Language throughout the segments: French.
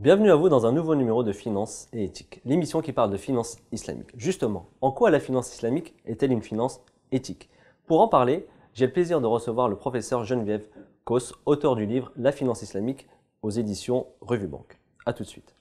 Bienvenue à vous dans un nouveau numéro de Finance et éthique, l'émission qui parle de finance islamique. Justement, en quoi la finance islamique est-elle une finance éthique Pour en parler, j'ai le plaisir de recevoir le professeur Geneviève Kos, auteur du livre La finance islamique aux éditions Revue Banque. A tout de suite.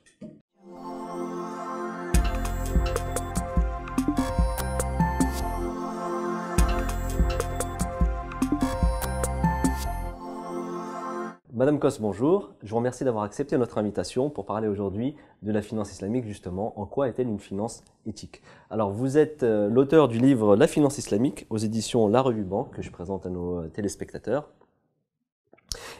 Madame Kos, bonjour. Je vous remercie d'avoir accepté notre invitation pour parler aujourd'hui de la finance islamique, justement. En quoi est-elle une finance éthique Alors, vous êtes euh, l'auteur du livre La finance islamique aux éditions La Revue Banque, que je présente à nos euh, téléspectateurs.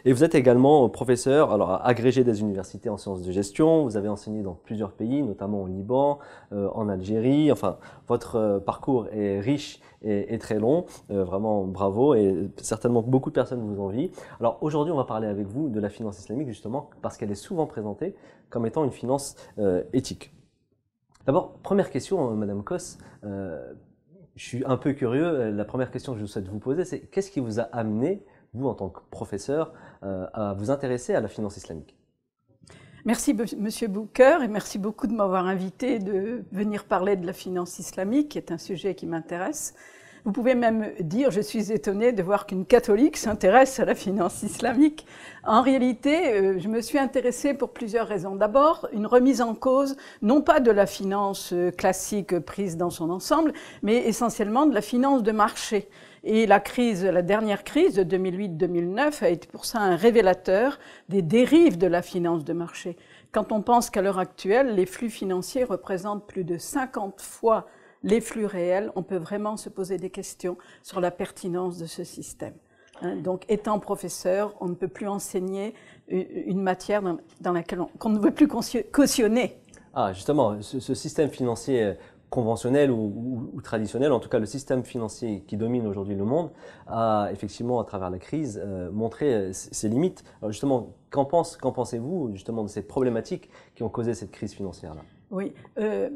Et vous êtes également professeur, alors agrégé des universités en sciences de gestion. Vous avez enseigné dans plusieurs pays, notamment au Liban, euh, en Algérie. Enfin, votre euh, parcours est riche et, très long. Euh, vraiment, bravo. Et certainement, beaucoup de personnes vous envient. Alors aujourd'hui, on va parler avec vous de la finance islamique, justement, parce qu'elle est souvent présentée comme étant une finance éthique. D'abord, première question, Madame Koss je suis un peu curieux. La première question que je souhaite vous poser, c'est qu'est-ce qui vous a amené, vous en tant que professeur, euh, à vous intéresser à la finance islamique. Merci, Monsieur Booker, et merci beaucoup de m'avoir invité de venir parler de la finance islamique, qui est un sujet qui m'intéresse. Vous pouvez même dire, je suis étonnée de voir qu'une catholique s'intéresse à la finance islamique. En réalité, euh, je me suis intéressée pour plusieurs raisons. D'abord, une remise en cause, non pas de la finance euh, classique prise dans son ensemble, mais essentiellement de la finance de marché. Et la crise, la dernière crise de 2008-2009 a été pour ça un révélateur des dérives de la finance de marché. Quand on pense qu'à l'heure actuelle, les flux financiers représentent plus de 50 fois les flux réels, on peut vraiment se poser des questions sur la pertinence de ce système. Hein, donc, étant professeur, on ne peut plus enseigner une matière dans laquelle qu'on ne veut plus cautionner. Ah, justement, ce système financier conventionnel ou, traditionnel, en tout cas le système financier qui domine aujourd'hui le monde, a effectivement, à travers la crise, euh, montré euh, ses limites. Alors justement, qu'en pensez-vous justement de ces problématiques qui ont causé cette crise financière-là Oui. Euh,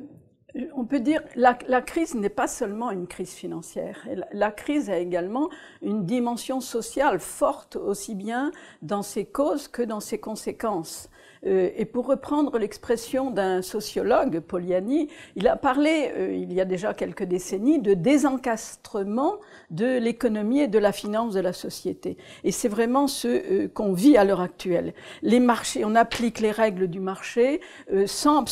on peut dire la, la crise n'est pas seulement une crise financière. la, crise a également une dimension sociale forte, aussi bien dans ses causes que dans ses conséquences. Euh, et pour reprendre l'expression d'un sociologue, Poliani, il a parlé, euh, il y a déjà quelques décennies, de désencastrement de l'économie et de la finance de la société. Et c'est vraiment ce euh, qu'on vit à l'heure actuelle. Les marchés, on applique les règles du marché sans,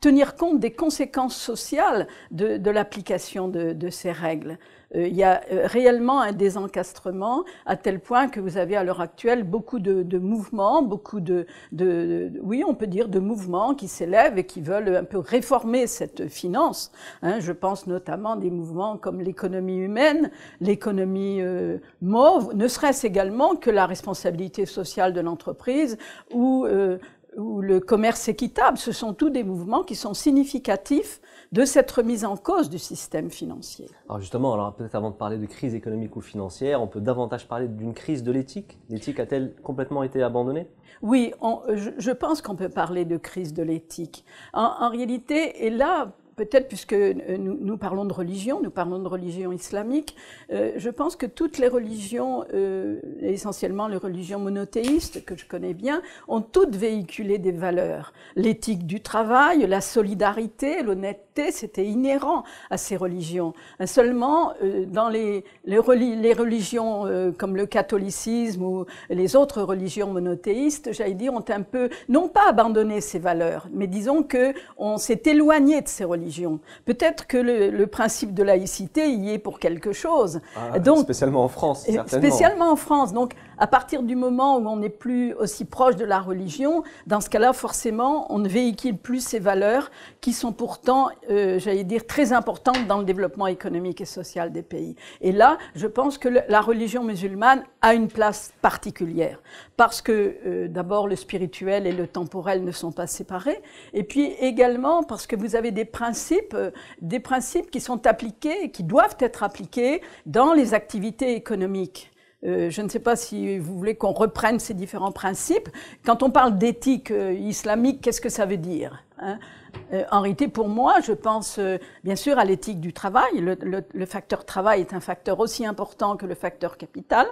tenir compte des conséquences sociales de, l'application de ces règles. Euh, il y a euh, réellement un désencastrement à tel point que vous avez à l'heure actuelle beaucoup de, mouvements, beaucoup de, de, oui, on peut dire de mouvements qui s'élèvent et qui veulent un peu réformer cette finance. Hein, je pense notamment des mouvements comme l'économie humaine, l'économie euh, mauve, ne serait-ce également que la responsabilité sociale de l'entreprise ou ou le commerce équitable, ce sont tous des mouvements qui sont significatifs de cette remise en cause du système financier. Alors justement, alors peut-être avant de parler de crise économique ou financière, on peut davantage parler d'une crise de l'éthique. L'éthique a-t-elle complètement été abandonnée Oui, je, pense qu'on peut parler de crise de l'éthique. En, en réalité, et là, peut-être puisque euh, nous, nous, parlons de religion, nous parlons de religion islamique, euh, je pense que toutes les religions, euh, essentiellement les religions monothéistes que je connais bien, ont toutes véhiculé des valeurs. L'éthique du travail, la solidarité, l'honnêteté, c'était inhérent à ces religions. Seulement, dans les, les, les religions comme le catholicisme ou les autres religions monothéistes, j'allais dire, ont un peu, non pas abandonné ces valeurs, mais disons que on s'est éloigné de ces religions Peut-être que le, principe de laïcité y est pour quelque chose. Ah, Donc, spécialement en France, certainement. Spécialement en France. Donc, à partir du moment où on n'est plus aussi proche de la religion, dans ce cas-là, forcément, on ne véhicule plus ces valeurs qui sont pourtant, euh, j'allais dire, très importantes dans le développement économique et social des pays. Et là, je pense que la religion musulmane a une place particulière, parce que euh, d'abord, le spirituel et le temporel ne sont pas séparés, et puis également parce que vous avez des principes, euh, des principes qui sont appliqués, et qui doivent être appliqués dans les activités économiques. Euh, je ne sais pas si vous voulez qu'on reprenne ces différents principes. Quand on parle d'éthique euh, islamique, qu'est-ce que ça veut dire hein euh, En réalité, pour moi, je pense bien sûr à l'éthique du travail. Le, facteur travail est un facteur aussi important que le facteur capital.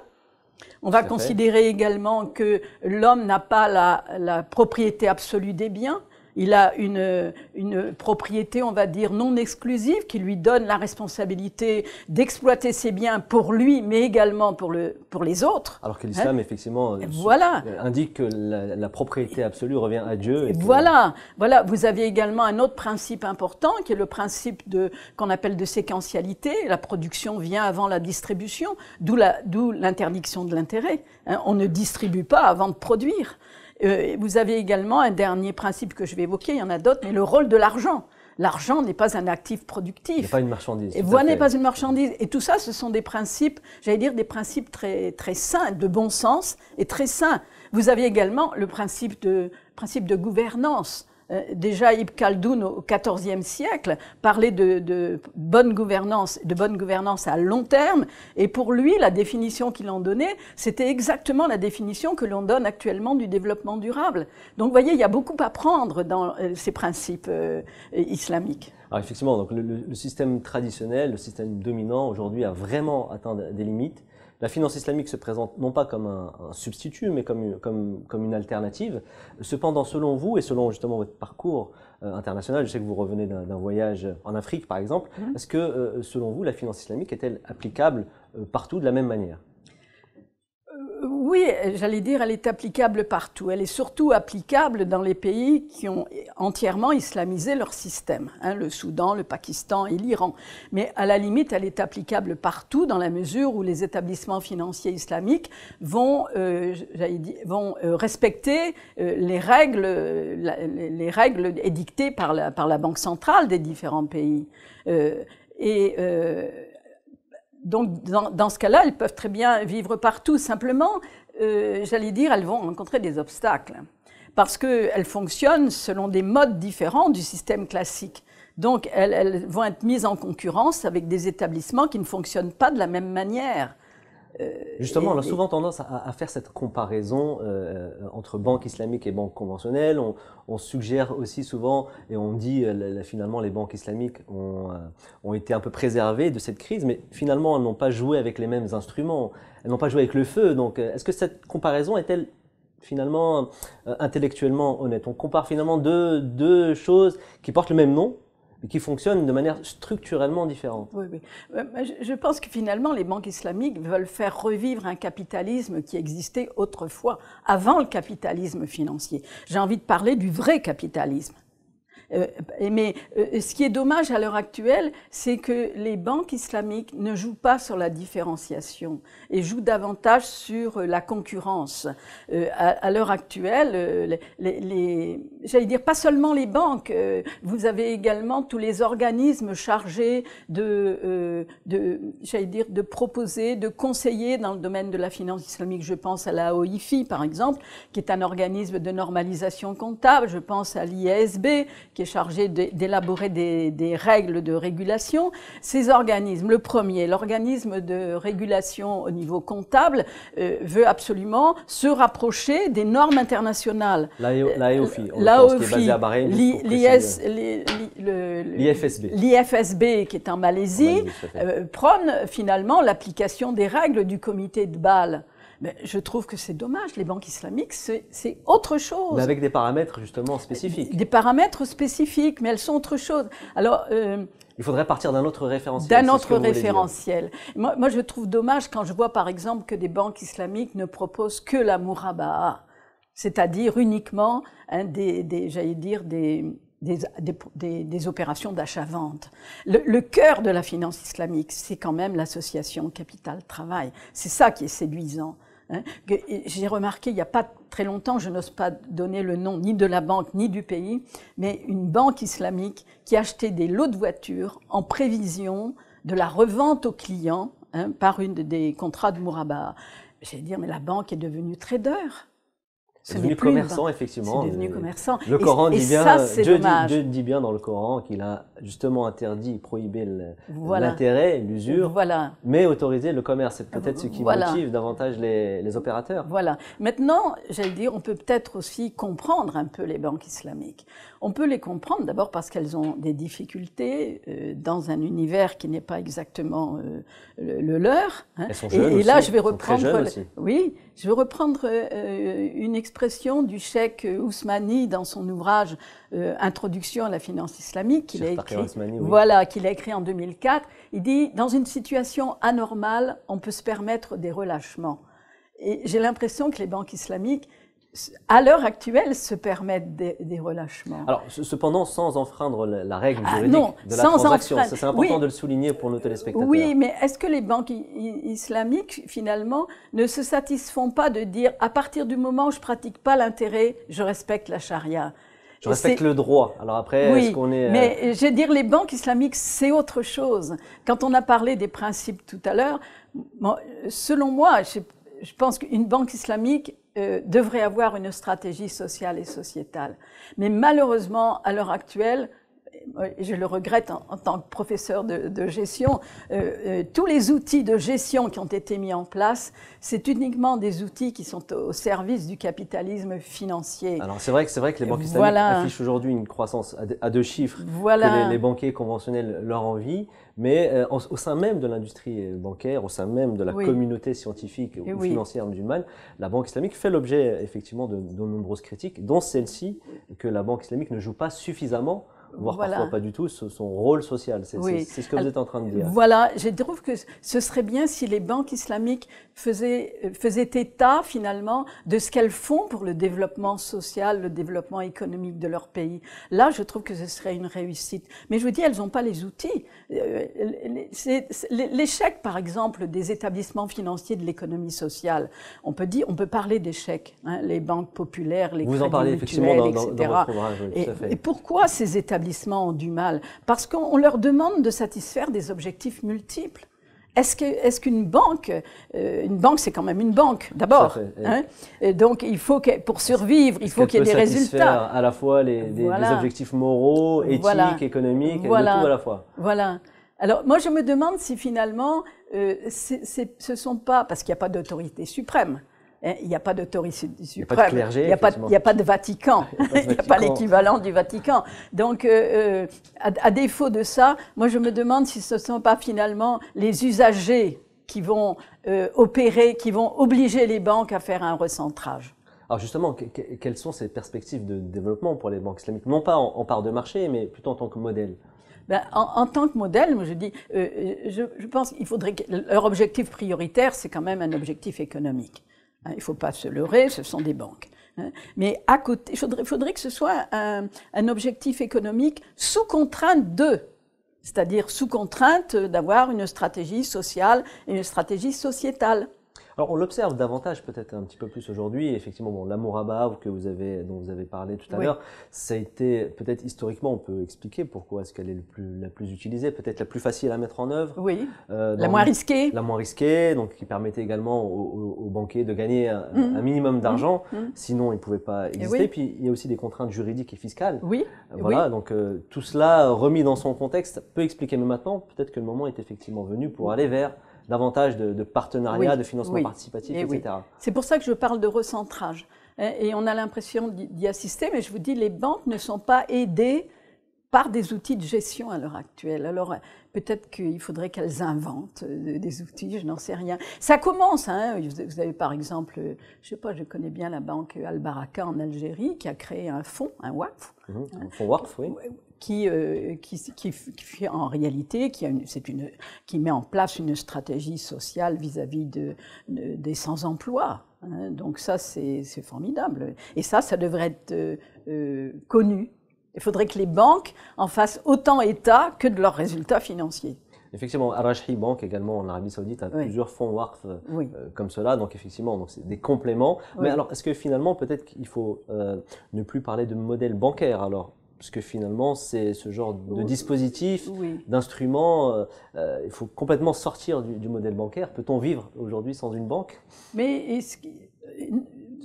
On va considérer également que l'homme n'a pas la, propriété absolue des biens il a une, une, propriété, on va dire, non exclusive qui lui donne la responsabilité d'exploiter ses biens pour lui, mais également pour, le, pour les autres. Alors que hein. l'islam, effectivement, voilà. indique que la, propriété absolue revient à Dieu. voilà, voilà. Vous avez également un autre principe important qui est le principe de qu'on appelle de séquentialité. La production vient avant la distribution, d'où l'interdiction de l'intérêt. Hein. on ne distribue pas avant de produire. Euh, vous avez également un dernier principe que je vais évoquer, il y en a d'autres, mais le rôle de l'argent. L'argent n'est pas un actif productif. N'est pas une marchandise. Et n'est pas une marchandise. Et tout ça, ce sont des principes, j'allais dire, des principes très, très sains, de bon sens et très sains. Vous avez également le principe de, principe de gouvernance. Euh, déjà Ibn Khaldoun au XIVe siècle parlait de, bonne gouvernance, de bonne gouvernance à long terme, et pour lui, la définition qu'il en donnait, c'était exactement la définition que l'on donne actuellement du développement durable. Donc, vous voyez, il y a beaucoup à prendre dans euh, ces principes euh, islamiques. Alors effectivement, donc le, système traditionnel, le système dominant aujourd'hui a vraiment atteint des limites. La finance islamique se présente non pas comme un, substitut, mais comme une, alternative. Cependant, selon vous et selon justement votre parcours euh, international, je sais que vous revenez d'un voyage en Afrique par exemple, mhm. est-ce que euh, selon vous la finance islamique est-elle applicable euh, partout de la même manière oui, j'allais dire, elle est applicable partout. Elle est surtout applicable dans les pays qui ont entièrement islamisé leur système, hein, le Soudan, le Pakistan et l'Iran. Mais à la limite, elle est applicable partout dans la mesure où les établissements financiers islamiques vont, euh, vont euh, respecter euh, les règles, les règles édictées par la, par la banque centrale des différents pays. et donc, dans, dans ce cas-là, elles peuvent très bien vivre partout. Simplement, euh, j'allais dire, elles vont rencontrer des obstacles, parce qu'elles fonctionnent selon des modes différents du système classique. Donc, elles, vont être mises en concurrence avec des établissements qui ne fonctionnent pas de la même manière. Euh, Justement, on a souvent tendance à, faire cette comparaison euh, entre banques islamiques et banques conventionnelles. On, suggère aussi souvent, et on dit euh, finalement les banques islamiques ont, été un peu préservées de cette crise, mais finalement elles n'ont pas joué avec les mêmes instruments, elles n'ont pas joué avec le feu. Donc est-ce que cette comparaison est-elle finalement intellectuellement honnête On compare finalement deux choses qui portent le même nom, mais qui fonctionne de manière structurellement différente. Oui, oui. Euh, je pense que finalement, les banques islamiques veulent faire revivre un capitalisme qui existait autrefois, avant le capitalisme financier. J'ai envie de parler du vrai capitalisme euh, mais euh, ce qui est dommage à l'heure actuelle, c'est que les banques islamiques ne jouent pas sur la différenciation et jouent davantage sur euh, la concurrence. à l'heure actuelle, les, j'allais dire pas seulement les banques, vous avez également tous les organismes chargés de, dire, de proposer, de conseiller dans le domaine de la finance islamique. Je pense à la OIFI, par exemple, qui est un organisme de normalisation comptable. Je pense à l'ISB, qui est chargé d'élaborer des, règles de régulation. Ces organismes, le premier, l'organisme de régulation au niveau comptable, euh, veut absolument se rapprocher des normes internationales. L'AEOFI, l'IFSB. L'IFSB, qui est en Malaisie, euh, prône finalement l'application des règles du comité de Bâle. Je trouve que c'est dommage. Les banques islamiques, c'est autre chose. Mais avec des paramètres justement spécifiques. Des paramètres spécifiques, mais elles sont autre chose. Alors. Euh, il faudrait partir d'un autre référentiel. D'un autre référentiel. Moi, je trouve dommage quand je vois, par exemple, que des banques islamiques ne proposent que la murabaha, c'est-à-dire uniquement hein, des, des j'allais dire, des, des, des, des, opérations d'achat-vente. Le, le, cœur de la finance islamique, c'est quand même l'association capital-travail. C'est ça qui est séduisant. Hein, j'ai remarqué il n'y a pas très longtemps, je n'ose pas donner le nom ni de la banque ni du pays, mais une banque islamique qui achetait des lots de voitures en prévision de la revente aux clients hein, par une des contrats de Mouraba. J'allais dire, mais la banque est devenue trader. C'est devenu commerçant, effectivement. Le Coran dit bien dans le Coran qu'il a justement interdit, prohiber l'intérêt, l'usure, mais autoriser le commerce. C'est peut-être ce qui motive davantage les, opérateurs. Voilà. Maintenant, j'allais dire, on peut peut-être aussi comprendre un peu les banques islamiques. On peut les comprendre d'abord parce qu'elles ont des difficultés euh, dans un univers qui n'est pas exactement euh, le, leur. Hein. Elles sont jeunes et, là, je vais reprendre. Oui, je vais reprendre euh, une expression du cheikh Ousmani dans son ouvrage euh, Introduction à la finance islamique qu'il a écrit. Voilà, qu'il a écrit en 2004. Il dit dans une situation anormale, on peut se permettre des relâchements. Et j'ai l'impression que les banques islamiques à l'heure actuelle, se permettent des, relâchements. Alors, cependant, sans enfreindre la, règle ah, juridique de la transaction, c'est important de le souligner pour nos téléspectateurs. Oui, mais est-ce que les banques islamiques, finalement, ne se satisfont pas de dire, à partir du moment où je pratique pas l'intérêt, je respecte la charia je respecte le droit. Alors après, est-ce qu'on est. Mais euh, je veux dire, les banques islamiques, c'est autre chose. Quand on a parlé des principes tout à l'heure, selon moi, je, pense qu'une banque islamique euh, devrait avoir une stratégie sociale et sociétale. Mais malheureusement, à l'heure actuelle, euh, je le regrette en, tant que professeur de, gestion, euh, euh, tous les outils de gestion qui ont été mis en place, c'est uniquement des outils qui sont au, service du capitalisme financier. Alors c'est vrai que c'est vrai que les banques islamiques affichent aujourd'hui une croissance à, deux chiffres que les, banquiers conventionnels leur envient, mais au sein même de l'industrie bancaire, au sein même de la communauté scientifique ou financière musulmane, la banque islamique fait l'objet effectivement de nombreuses critiques, dont celle-ci que la banque islamique ne joue pas suffisamment voire parfois pas du tout, son rôle social. C'est ce que vous êtes en train de dire. Voilà, je trouve que ce serait bien si les banques islamiques faisaient, faisaient état finalement de ce qu'elles font pour le développement social, le développement économique de leur pays. Là, je trouve que ce serait une réussite. Mais je vous dis, elles n'ont pas les outils. Euh, l'échec, par exemple, des établissements financiers de l'économie sociale, on peut dire, on peut parler d'échecs, hein, les banques populaires, les vous en parlez effectivement etc. et, et pourquoi ces établissements ont du mal Parce qu'on leur demande de satisfaire des objectifs multiples. Est-ce qu'une est qu'une banque, euh, une banque c'est quand même une banque d'abord, hein? donc il faut que, pour survivre, il faut qu'il y ait des résultats. À la fois les, objectifs moraux, éthiques, économiques, voilà. tout à la fois. Voilà. Alors moi je me demande si finalement euh, ce ne sont pas parce qu'il n'y a pas d'autorité suprême. Il n'y a pas d'autorité suprême. Il n'y a, pas de Vatican. Il n'y a pas l'équivalent du Vatican. Donc, euh, euh, à, défaut de ça, moi je me demande si ce ne sont pas finalement les usagers qui vont euh, opérer, qui vont obliger les banques à faire un recentrage. Alors justement, quelles sont ces perspectives de développement pour les banques islamiques Non pas en, part de marché, mais plutôt en tant que modèle. Ben, en, tant que modèle, je dis, je, je, pense qu'il faudrait que leur objectif prioritaire, c'est quand même un objectif économique. Hein, il ne faut pas se leurrer, ce sont des banques. Hein. Mais à côté, il faudrait, que ce soit un, objectif économique sous contrainte d'eux, c'est-à-dire sous contrainte d'avoir une stratégie sociale et une stratégie sociétale. Alors on l'observe davantage peut-être un petit peu plus aujourd'hui. Effectivement, bon, l'amour à que vous avez, dont vous avez parlé tout à l'heure, ça a été peut-être historiquement, on peut expliquer pourquoi est-ce qu'elle est, plus, la plus utilisée, peut-être la plus facile à mettre en œuvre. Oui. Euh, la moins risquée. La moins risquée, donc qui permettait également aux, banquiers de gagner un, mmh. minimum mmh. d'argent, mmh. sinon ils ne pouvaient pas eh exister. Puis il y a aussi des contraintes juridiques et fiscales. Oui. Euh, voilà, donc euh, tout cela remis dans son contexte peut expliquer. Mais maintenant, peut-être que le moment est effectivement venu pour aller vers davantage de, de partenariats, de financement participatif, eh etc. C'est pour ça que je parle de recentrage. Et on a l'impression d'y assister, mais je vous dis, les banques ne sont pas aidées par des outils de gestion à l'heure actuelle. Alors peut-être qu'il faudrait qu'elles inventent euh, des outils, je n'en sais rien. Ça commence, hein. vous avez par exemple, euh, je sais pas, je connais bien la banque Al Baraka en Algérie qui a créé un fonds, un WAF. Mhm. Hein. un fonds WAF, oui. Euh, qui, qui, qui, en réalité, qui, a une, une, qui met en place une stratégie sociale vis-à-vis de, des sans-emploi. Hein. Donc ça, c'est formidable. Et ça, ça devrait être euh, euh, connu. Il faudrait que les banques en fassent autant état que de leurs résultats financiers. Effectivement, Arashi Bank également en Arabie Saoudite a plusieurs fonds WARF comme cela, donc effectivement, donc c'est des compléments. Mais alors, est-ce que finalement, peut-être qu'il faut ne plus parler de modèle bancaire alors parce que finalement, c'est ce genre de dispositif, d'instrument. Euh, euh, il faut complètement sortir du, modèle bancaire. Peut-on vivre aujourd'hui sans une banque Mais est-ce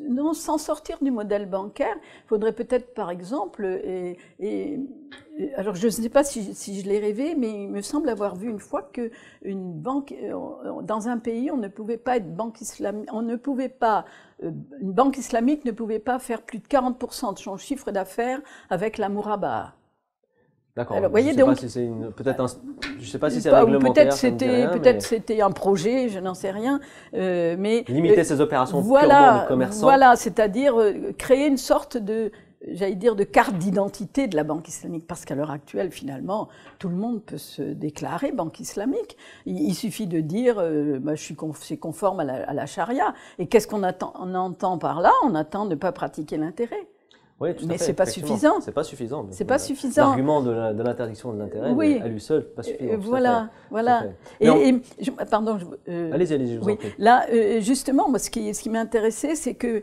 non, sans sortir du modèle bancaire, il faudrait peut-être, par exemple, et, alors je ne sais pas si, je l'ai rêvé, mais il me semble avoir vu une fois que une banque, euh, dans un pays, on ne pouvait pas être banque islamique, on ne pouvait pas, euh, une banque islamique ne pouvait pas faire plus de 40% de son chiffre d'affaires avec la Mourabah. Alors, voyez, donc, peut-être je ne sais pas si c'est réglementaire. Peut-être c'était, peut-être c'était un projet, je n'en sais rien. Euh, mais limiter ces euh, opérations voilà, commerçants. Voilà, c'est-à-dire euh, créer une sorte de, j'allais dire, de carte d'identité de la banque islamique, parce qu'à l'heure actuelle, finalement, tout le monde peut se déclarer banque islamique. Il, suffit de dire, euh, bah, je suis c'est conforme à la, à la charia. Et qu'est-ce qu'on attend, on entend par là On attend de ne pas pratiquer l'intérêt mais ce n'est pas suffisant. C'est pas suffisant. C'est pas suffisant. L'argument de l'interdiction de l'intérêt, à lui seul, pas euh, suffisant. Voilà, voilà. Et, je, pardon. Euh, allez-y, allez-y. Oui. Là, euh, justement, moi, ce qui, ce qui m'intéressait, c'est que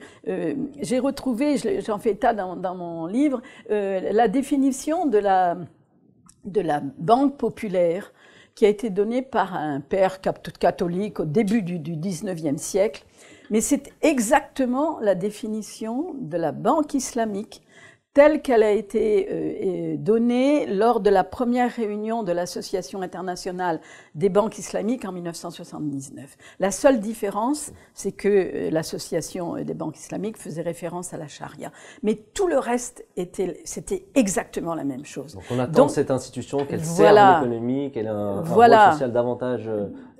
j'ai retrouvé, j'en fais état dans, mon livre, la définition de la, de la banque populaire qui a été donnée par un père catholique au début du, du 19e siècle mais c'est exactement la définition de la Banque islamique telle qu'elle a été euh, euh, donnée lors de la première réunion de l'Association internationale des banques islamiques en 1979. La seule différence, c'est que euh, l'Association des banques islamiques faisait référence à la charia. Mais tout le reste, était, c'était exactement la même chose. Donc on attend cette institution qu'elle voilà, serve l'économie, qu'elle ait un, rôle social davantage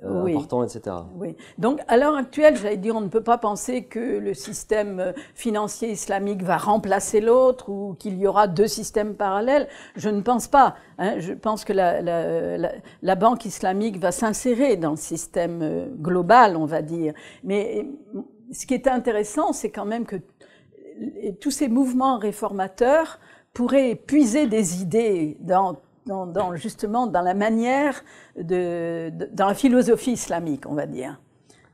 euh, oui. Donc, à l'heure actuelle, j'allais dire, on ne peut pas penser que le système euh, financier islamique va remplacer l'autre ou qu'il y aura deux systèmes parallèles. Je ne pense pas. Hein. Je pense que la banque islamique va s'insérer dans le système euh, global, on va dire. Mais ce qui est intéressant, c'est quand même que tous ces mouvements réformateurs pourraient puiser des idées dans justement dans la manière, de, dans la philosophie islamique, on va dire.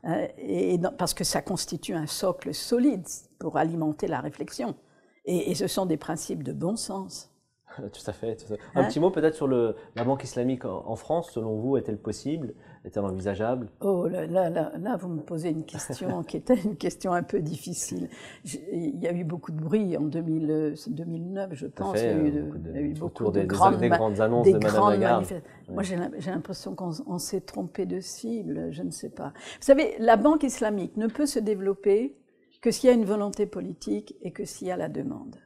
Euh, et parce que ça constitue un socle solide pour alimenter la réflexion. et ce sont des principes de bon sens. tout à fait. Un petit mot peut-être sur le, la banque islamique en, France, selon vous, est-elle possible Est-elle envisageable Oh là, vous me posez une question qui était une question un peu difficile. Il y a eu beaucoup de bruit en 2000, 2009, je pense. il y a eu, euh, beaucoup de, des, grandes, annonces de Madame Lagarde. Moi, j'ai l'impression qu'on s'est trompé de cible, je ne sais pas. Vous savez, la banque islamique ne peut se développer que s'il y a une volonté politique et que s'il y a la demande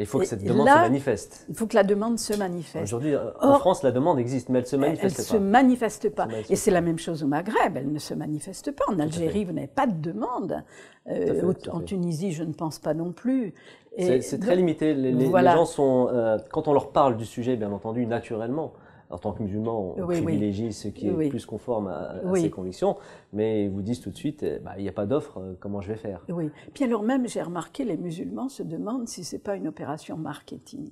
il faut que cette demande se manifeste. Il faut que la demande se manifeste. Aujourd'hui, en France, la demande existe, mais elle se manifeste Se manifeste pas. Elle se manifeste pas. Et c'est la même chose au Maghreb, elle ne se manifeste pas. En Algérie, vous n'avez pas de demande. Euh, en Tunisie, je ne pense pas non plus. C'est très limité. Les, gens sont, euh, quand on leur parle du sujet, bien entendu, naturellement, en tant que musulman, on privilégie ce qui est plus conforme à, ses convictions, mais ils vous disent tout de suite, eh, bah, il n'y a pas d'offre, euh, comment je vais faire Oui. Puis alors même, j'ai remarqué, les musulmans se demandent si ce n'est pas une opération marketing.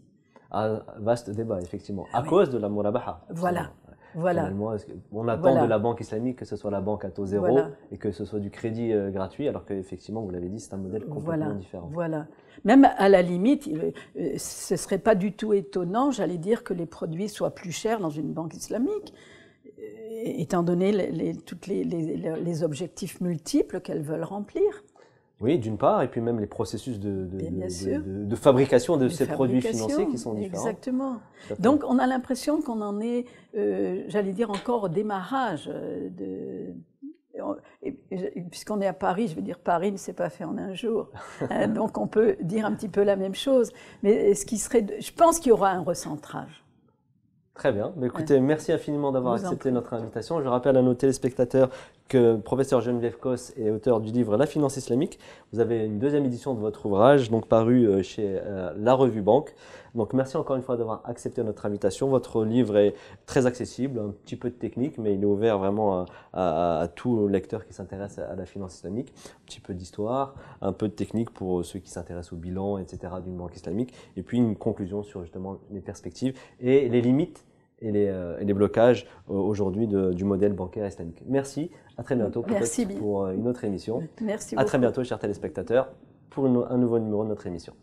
Un ah, vaste débat, effectivement, à cause de la murabaha. Voilà, on attend de la banque islamique que ce soit la banque à taux zéro et que ce soit du crédit euh, gratuit, alors qu'effectivement, vous l'avez dit, c'est un modèle complètement différent. Voilà. Même à la limite, euh, ce ne serait pas du tout étonnant, j'allais dire, que les produits soient plus chers dans une banque islamique euh, étant donné les, les, objectifs multiples qu'elles veulent remplir. Oui, d'une part, et puis même les processus de, de, fabrication de ces produits financiers qui sont différents. Exactement. Donc on a l'impression qu'on en est, euh, j'allais dire, encore au démarrage euh, de puisqu'on est à Paris, je veux dire, Paris ne s'est pas fait en un jour. Euh, donc on peut dire un petit peu la même chose. Mais ce qui serait, je pense qu'il y aura un recentrage. Très bien. Mais écoutez, merci infiniment d'avoir accepté notre invitation. Je rappelle à nos téléspectateurs que professeur Geneviève Cosse est auteur du livre La finance islamique. Vous avez une deuxième édition de votre ouvrage, donc paru euh, chez euh, La Revue Banque. Donc merci encore une fois d'avoir accepté notre invitation. Votre livre est très accessible, un petit peu de technique, mais il est ouvert vraiment à, à, à tout lecteur qui s'intéresse à, à la finance islamique. Un petit peu d'histoire, un peu de technique pour ceux qui s'intéressent au bilan, etc. d'une banque islamique. Et puis une conclusion sur justement les perspectives et les limites euh, et les, blocages euh, aujourd'hui du modèle bancaire islamique. Merci, à très bientôt Merci pour euh, une autre émission. Merci. À très bientôt, chers téléspectateurs, pour un nouveau numéro de notre émission.